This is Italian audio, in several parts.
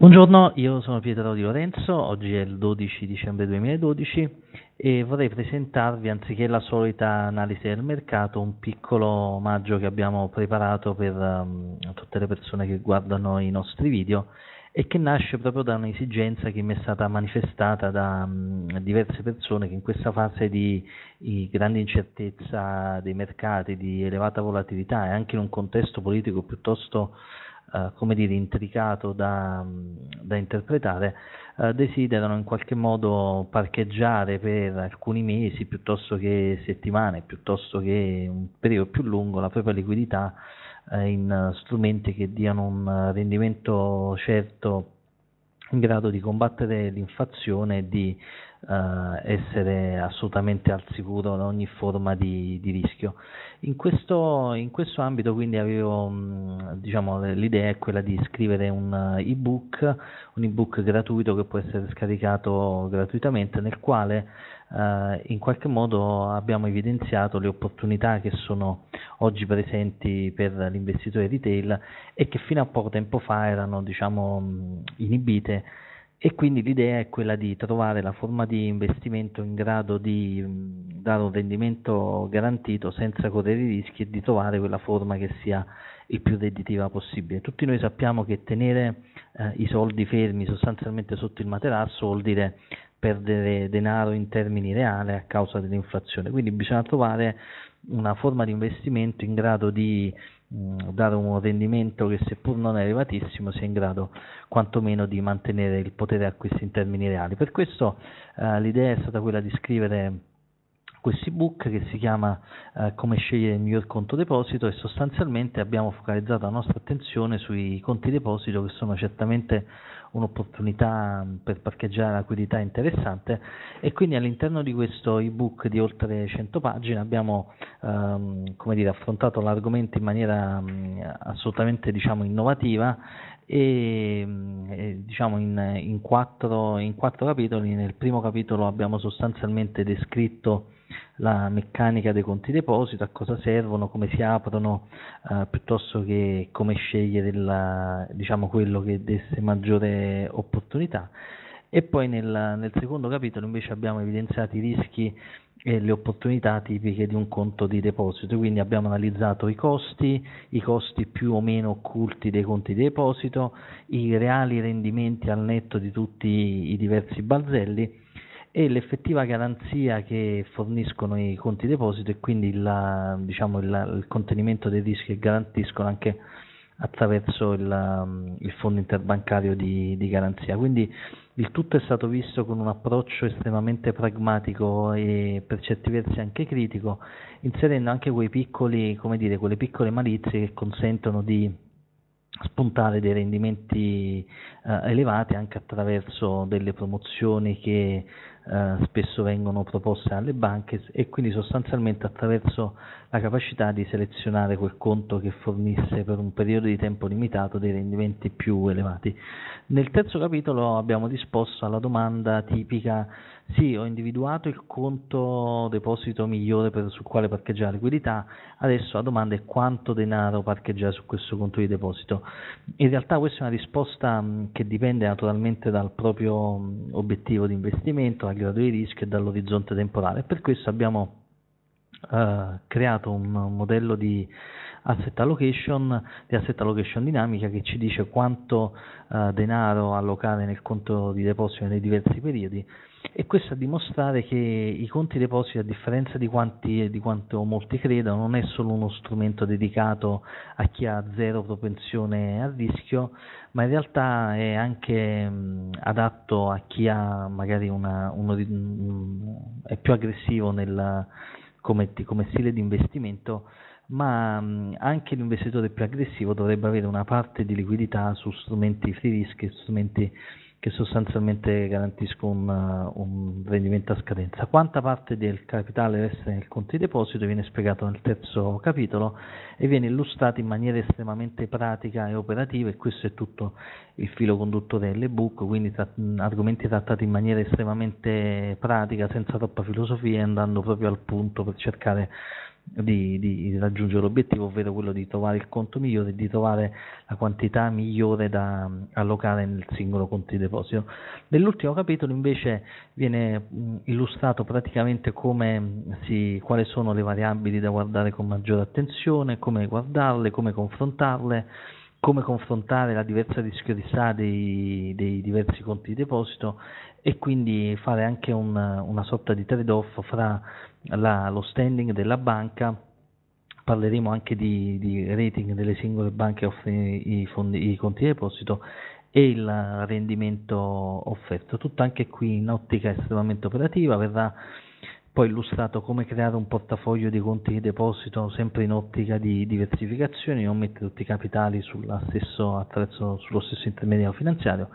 Buongiorno, io sono Pietro Di Lorenzo, oggi è il 12 dicembre 2012 e vorrei presentarvi, anziché la solita analisi del mercato, un piccolo omaggio che abbiamo preparato per um, tutte le persone che guardano i nostri video e che nasce proprio da un'esigenza che mi è stata manifestata da um, diverse persone che in questa fase di, di grande incertezza dei mercati, di elevata volatilità e anche in un contesto politico piuttosto eh, come dire, intricato da, mm, da interpretare, eh, desiderano in qualche modo parcheggiare per alcuni mesi piuttosto che settimane, piuttosto che un periodo più lungo la propria liquidità eh, in eh, strumenti che diano un eh, rendimento certo in grado di combattere l'inflazione e di eh, essere assolutamente al sicuro da ogni forma di, di rischio. In questo, in questo, ambito quindi avevo, mm, diciamo, l'idea è quella di scrivere un ebook, un ebook gratuito che può essere scaricato gratuitamente nel quale eh, in qualche modo abbiamo evidenziato le opportunità che sono oggi presenti per l'investitore retail e che fino a poco tempo fa erano diciamo, mm, inibite e quindi l'idea è quella di trovare la forma di investimento in grado di mm, dare un rendimento garantito senza correre i rischi e di trovare quella forma che sia il più redditiva possibile. Tutti noi sappiamo che tenere eh, i soldi fermi sostanzialmente sotto il materasso vuol dire perdere denaro in termini reali a causa dell'inflazione, quindi bisogna trovare una forma di investimento in grado di dare un rendimento che seppur non è elevatissimo sia in grado quantomeno di mantenere il potere acquisto in termini reali. Per questo eh, l'idea è stata quella di scrivere questo ebook che si chiama eh, Come scegliere il miglior conto deposito e sostanzialmente abbiamo focalizzato la nostra attenzione sui conti deposito che sono certamente un'opportunità mm, per parcheggiare la liquidità interessante e quindi all'interno di questo ebook di oltre 100 pagine abbiamo ehm, dire, affrontato l'argomento in maniera mh, mm, assolutamente diciamo, innovativa e, mm, e diciamo in, in, quattro, in quattro capitoli, nel primo capitolo abbiamo sostanzialmente descritto la meccanica dei conti deposito, a cosa servono, come si aprono, eh, piuttosto che come scegliere la, diciamo, quello che desse maggiore opportunità. E poi nel, nel secondo capitolo invece abbiamo evidenziato i rischi e le opportunità tipiche di un conto di deposito. Quindi abbiamo analizzato i costi, i costi più o meno occulti dei conti di deposito, i reali rendimenti al netto di tutti i diversi balzelli e l'effettiva garanzia che forniscono i conti deposito e quindi la, diciamo, il, il, contenimento dei rischi che garantiscono anche attraverso il, um, il fondo interbancario di, di, garanzia. Quindi il tutto è stato visto con un approccio estremamente pragmatico e per certi versi anche critico, inserendo anche piccoli, dire, quelle piccole malizie che consentono di spuntare dei rendimenti eh, elevati anche attraverso delle promozioni che eh, spesso vengono proposte alle banche e quindi sostanzialmente attraverso la capacità di selezionare quel conto che fornisse per un periodo di tempo limitato dei rendimenti più elevati. Nel terzo capitolo abbiamo disposto alla domanda tipica sì, ho individuato il conto deposito migliore per, sul quale parcheggiare liquidità, adesso la domanda è quanto denaro parcheggiare su questo conto di deposito. In realtà questa è una risposta che dipende naturalmente dal proprio obiettivo di investimento, grado di rischio e dall'orizzonte temporale. Per questo abbiamo eh, creato un modello di asset allocation, di asset allocation dinamica che ci dice quanto eh, denaro allocare nel conto di deposito nei diversi periodi e questo a dimostrare che i conti depositi, a differenza di, quanti, di quanto molti credano, non è solo uno strumento dedicato a chi ha zero propensione al rischio, ma in realtà è anche mh, adatto a chi ha magari una, uno, mh, è più aggressivo nel, come, come stile di investimento ma anche l'investitore più aggressivo dovrebbe avere una parte di liquidità su strumenti free risk e strumenti che sostanzialmente garantiscono un, uh, un, rendimento a scadenza. Quanta parte del capitale resta nel conto di deposito viene spiegato nel terzo capitolo e viene illustrato in maniera estremamente pratica e operativa e questo è tutto il filo conduttore dell'ebook, quindi tra, mm, argomenti trattati in maniera estremamente pratica, senza troppa filosofia, andando proprio al punto per cercare di, di, raggiungere l'obiettivo, ovvero quello di trovare il conto migliore e di trovare la quantità migliore da mm, allocare nel singolo conto di deposito. Nell'ultimo capitolo invece viene mm, illustrato praticamente mm, si, quali sono le variabili da guardare con maggiore attenzione, come guardarle, come confrontarle come confrontare la diversa rischiosità dei, dei diversi conti di deposito e quindi fare anche un, una sorta di trade-off fra la, lo standing della banca parleremo anche di, di, rating delle singole banche offri i, fondi, i conti di deposito e il rendimento offerto. Tutto anche qui in ottica estremamente operativa verrà poi illustrato come creare un portafoglio di conti di deposito sempre in ottica di diversificazione, non mettere tutti i capitali attraverso, sullo stesso intermediario finanziario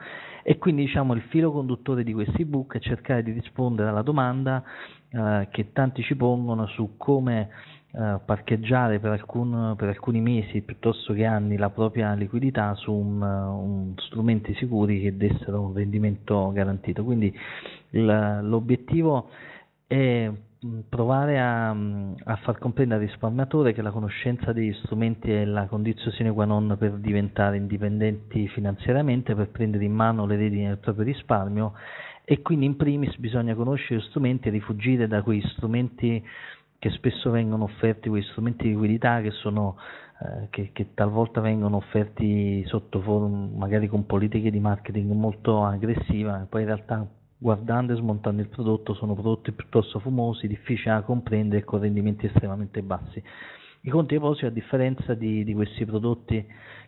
e quindi diciamo il filo conduttore di questi book è cercare di rispondere alla domanda eh, che tanti ci pongono su come eh, parcheggiare per, alcun, per, alcuni mesi piuttosto che anni la propria liquidità su un, un strumenti sicuri che dessero un rendimento garantito. Quindi l'obiettivo è e mm, provare a, mm, a, far comprendere al risparmiatore che la conoscenza degli strumenti è la condizione sine qua non per diventare indipendenti finanziariamente, per prendere in mano le redini del proprio risparmio e quindi in primis bisogna conoscere gli strumenti e rifugire da quegli strumenti che spesso vengono offerti, quegli strumenti di liquidità che sono eh, che, che, talvolta vengono offerti sotto forma, magari con politiche di marketing molto aggressiva, poi in realtà guardando e smontando il prodotto sono prodotti piuttosto fumosi, difficili da comprendere e con rendimenti estremamente bassi. I conti depositi, a differenza di, di, questi prodotti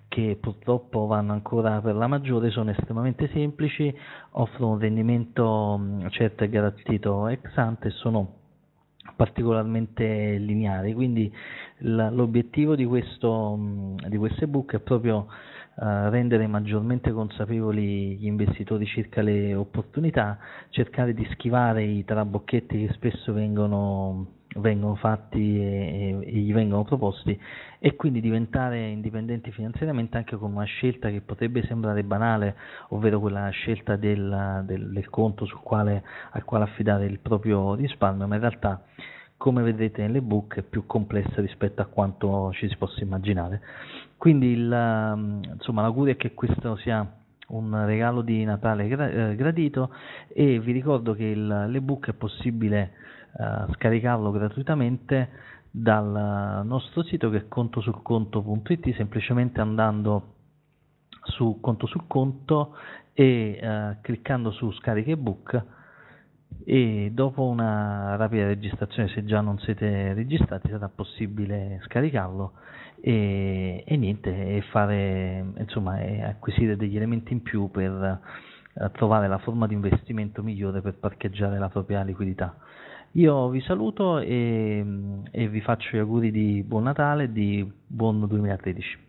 che purtroppo vanno ancora per la maggiore, sono estremamente semplici, offrono un rendimento mm, certo e garantito ex ante e sono particolarmente lineari. Quindi l'obiettivo di, questo, mm, di queste book è proprio eh, rendere maggiormente consapevoli gli investitori circa le opportunità, cercare di schivare i trabocchetti che spesso vengono vengono fatti e, e, gli vengono proposti e quindi diventare indipendenti finanziariamente anche con una scelta che potrebbe sembrare banale, ovvero quella scelta del, del, del conto sul quale, al quale affidare il proprio risparmio, ma in realtà come vedete nelle book è più complessa rispetto a quanto ci si possa immaginare. Quindi il, ehm, insomma, l'augurio è che questo sia un regalo di Natale gra- eh, gradito e vi ricordo che il, l'ebook è possibile eh, scaricarlo gratuitamente dal nostro sito che è contosulconto.it semplicemente andando su conto sul conto e eh, cliccando su scarica ebook e dopo una rapida registrazione se già non siete registrati sarà possibile scaricarlo e, e niente e fare insomma e acquisire degli elementi in più per eh, trovare la forma di investimento migliore per parcheggiare la propria liquidità io vi saluto e, e vi faccio gli auguri di buon Natale e di buon 2013